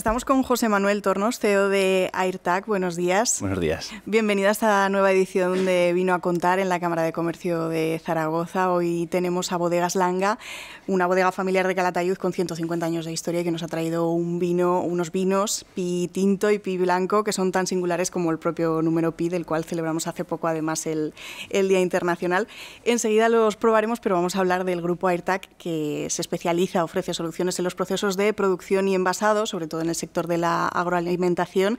estamos con José Manuel Tornos, CEO de AirTag. Buenos días. Buenos días. Bienvenido a esta nueva edición de Vino a Contar en la Cámara de Comercio de Zaragoza. Hoy tenemos a Bodegas Langa, una bodega familiar de Calatayud con 150 años de historia que nos ha traído un vino, unos vinos pi tinto y pi blanco que son tan singulares como el propio número pi, del cual celebramos hace poco además el, el Día Internacional. Enseguida los probaremos, pero vamos a hablar del grupo AirTag que se especializa, ofrece soluciones en los procesos de producción y envasado, sobre todo en el sector de la agroalimentación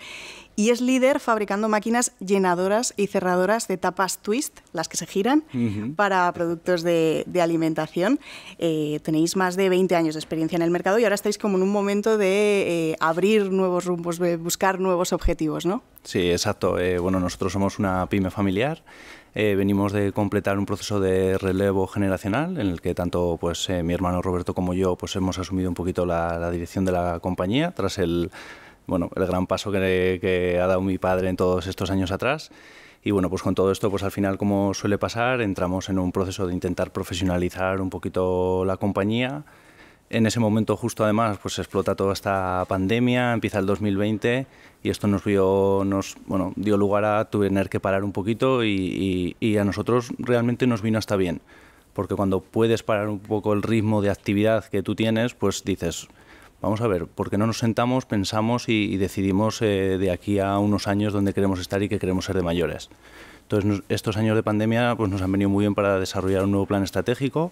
y es líder fabricando máquinas llenadoras y cerradoras de tapas twist, las que se giran, para productos de, alimentación. Eh, tenéis más de 20 años de experiencia en el mercado y ahora estáis como en un momento de eh, abrir nuevos rumbos, de buscar nuevos objetivos, ¿no? Sí, exacto. Eh, bueno, nosotros somos una pyme familiar. Eh, venimos de completar un proceso de relevo generacional en el que tanto pues, eh, mi hermano Roberto como yo pues, hemos asumido un poquito la, dirección de la compañía tras el, bueno, el gran paso que, que, ha dado mi padre en todos estos años atrás. Y bueno, pues con todo esto, pues al final, como suele pasar, entramos en un proceso de intentar profesionalizar un poquito la compañía, en ese momento justo además pues explota toda esta pandemia, empieza el 2020 y esto nos, vio, nos bueno, dio lugar a tener que parar un poquito y, a nosotros realmente nos vino hasta bien. Porque cuando puedes parar un poco el ritmo de actividad que tú tienes, pues dices, vamos a ver, ¿por qué no nos sentamos, pensamos y, decidimos eh, de aquí a unos años dónde queremos estar y qué queremos ser de mayores? Entonces, estos años de pandemia pues, nos han venido muy bien para desarrollar un nuevo plan estratégico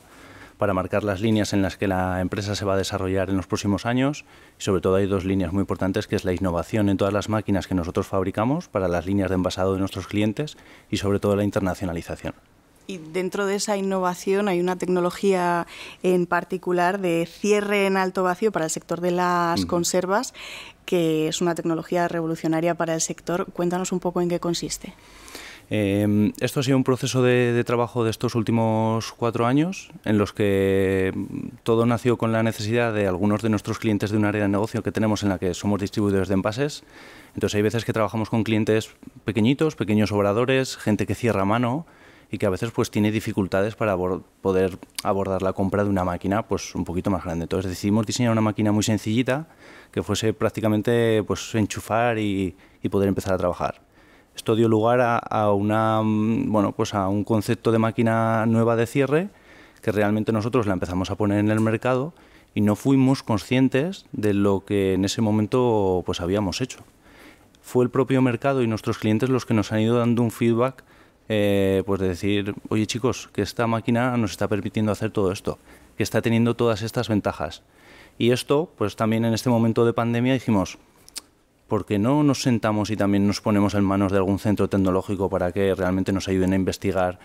para marcar las líneas en las que la empresa se va a desarrollar en los próximos años. Y sobre todo hay dos líneas muy importantes, que es la innovación en todas las máquinas que nosotros fabricamos para las líneas de envasado de nuestros clientes y sobre todo la internacionalización y dentro de esa innovación hay una tecnología en particular de cierre en alto vacío para el sector de las conservas, que es una tecnología revolucionaria para el sector. Cuéntanos un poco en qué consiste. Em, esto ha sido un proceso de, trabajo de estos últimos cuatro años, en los que mm, todo nació con la necesidad de algunos de nuestros clientes de un área de negocio que tenemos en la que somos distribuidores de envases. Entonces hay veces que trabajamos con clientes pequeñitos, pequeños obradores, gente que cierra mano y que a veces pues tiene dificultades para poder abordar la compra de una máquina pues un poquito más grande. Entonces decidimos diseñar una máquina muy sencillita que fuese prácticamente pues enchufar y poder empezar a trabajar. Esto dio lugar a, una, mm, bueno, pues a un concepto de máquina nueva de cierre que realmente nosotros la empezamos a poner en el mercado y no fuimos conscientes de lo que en ese momento pues habíamos hecho. Fue el propio mercado y nuestros clientes los que nos han ido dando un feedback eh, pues de decir, oye chicos, que esta máquina nos está permitiendo hacer todo esto, que está teniendo todas estas ventajas. Y esto, pues también en este momento de pandemia dijimos, porque no nos sentamos y también nos ponemos en manos de algún centro tecnológico para que realmente nos ayuden a investigar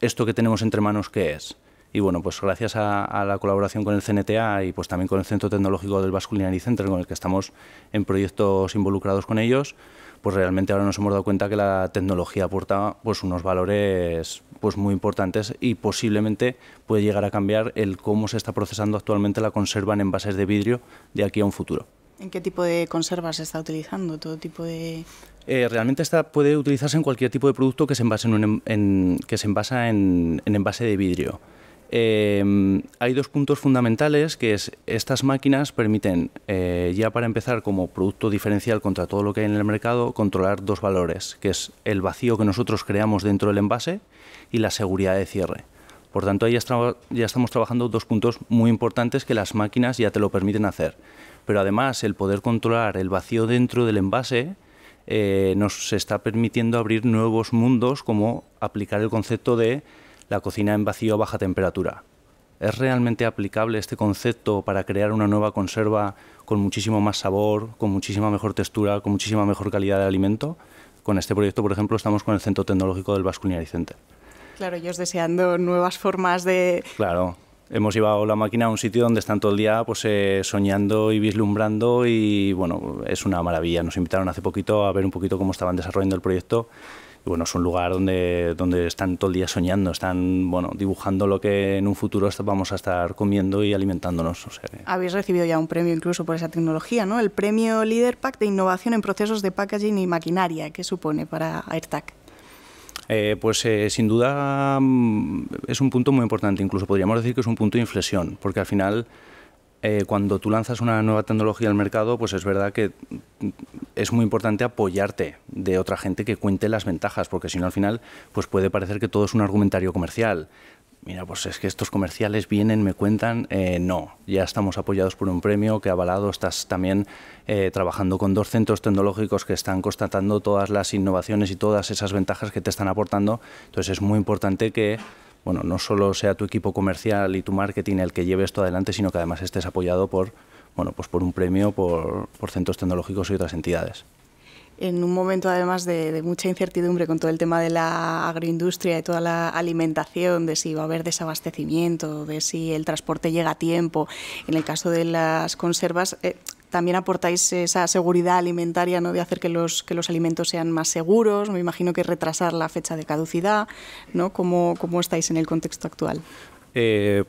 esto que tenemos entre manos que es. Y bueno, pues gracias a, la colaboración con el CNTA y pues también con el Centro Tecnológico del Vasculinary Center, con el que estamos en proyectos involucrados con ellos, pues realmente ahora nos hemos dado cuenta que la tecnología aporta pues unos valores pues muy importantes y posiblemente puede llegar a cambiar el cómo se está procesando actualmente la conserva en envases de vidrio de aquí a un futuro. ¿En qué tipo de conservas se está utilizando? ¿Todo tipo de...? Eh, realmente esta puede utilizarse en cualquier tipo de producto que se, envase en, em-, que se envasa en, en envase de vidrio. Em, hay dos puntos fundamentales que es estas máquinas permiten eh, ya para empezar como producto diferencial contra todo lo que hay en el mercado controlar dos valores que es el vacío que nosotros creamos dentro del envase y la seguridad de cierre. Por tanto ahí ya estamos trabajando dos puntos muy importantes que las máquinas ya te lo permiten hacer pero además el poder controlar el vacío dentro del envase eh, nos está permitiendo abrir nuevos mundos como aplicar el concepto de la cocina en vacío a baja temperatura. ¿Es realmente aplicable este concepto para crear una nueva conserva con muchísimo más sabor, con muchísima mejor textura, con muchísima mejor calidad de alimento? Con este proyecto, por ejemplo, estamos con el Centro Tecnológico del Vasculinar Center. Claro, ellos deseando nuevas formas de, claro hemos llevado la máquina a un sitio donde están todo el día pues, eh, soñando y vislumbrando y bueno, es una maravilla. Nos invitaron hace poquito a ver un poquito cómo estaban desarrollando el proyecto. Y bueno, es un lugar donde, donde están todo el día soñando, están bueno, dibujando lo que en un futuro vamos a estar comiendo y alimentándonos. Habéis recibido ya un premio incluso por esa tecnología, ¿no? El premio Leader Pack de Innovación en Procesos de Packaging y Maquinaria, que supone para AirTag? Eh, pues eh, sin duda mm, es un punto muy importante, incluso podríamos decir que es un punto de inflexión, porque al final eh, cuando tú lanzas una nueva tecnología al mercado, pues es verdad que mm, es muy importante apoyarte de otra gente que cuente las ventajas, porque si no al final pues puede parecer que todo es un argumentario comercial. Mira, pues es que estos comerciales vienen, me cuentan, eh, no, ya estamos apoyados por un premio que ha avalado, estás también eh, trabajando con dos centros tecnológicos que están constatando todas las innovaciones y todas esas ventajas que te están aportando, entonces es muy importante que bueno, no solo sea tu equipo comercial y tu marketing el que lleve esto adelante, sino que además estés apoyado por, bueno, pues por un premio, por centros tecnológicos y otras entidades en un momento además de, mucha incertidumbre con todo el tema de la agroindustria y toda la alimentación, de si va a haber desabastecimiento, de si el transporte llega a tiempo. En el caso de las conservas, eh, también aportáis esa seguridad alimentaria ¿no? de hacer que los, que los alimentos sean más seguros, me imagino que retrasar la fecha de caducidad, ¿no? ¿Cómo, estáis en el contexto actual? Eh,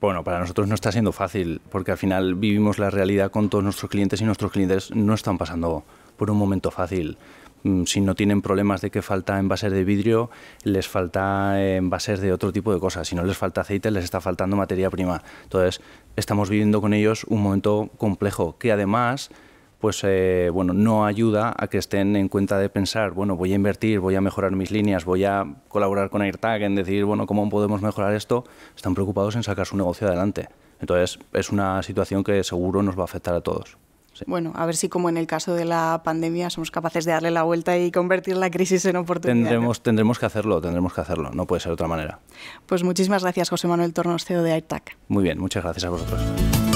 bueno, para nosotros no está siendo fácil, porque al final vivimos la realidad con todos nuestros clientes y nuestros clientes no están pasando por un momento fácil. Mm, si no tienen problemas de que falta envases de vidrio, les falta envases de otro tipo de cosas. Si no les falta aceite, les está faltando materia prima. Entonces, estamos viviendo con ellos un momento complejo que además pues eh, bueno, no ayuda a que estén en cuenta de pensar, bueno, voy a invertir, voy a mejorar mis líneas, voy a colaborar con AirTag en decir, bueno, ¿cómo podemos mejorar esto? Están preocupados en sacar su negocio adelante. Entonces, es una situación que seguro nos va a afectar a todos. Bueno, a ver si como en el caso de la pandemia somos capaces de darle la vuelta y convertir la crisis en oportunidad. Tendremos, que hacerlo, tendremos que hacerlo, no puede ser de otra manera. Pues muchísimas gracias José Manuel Tornos, CEO de AirTac. Muy bien, muchas gracias a vosotros.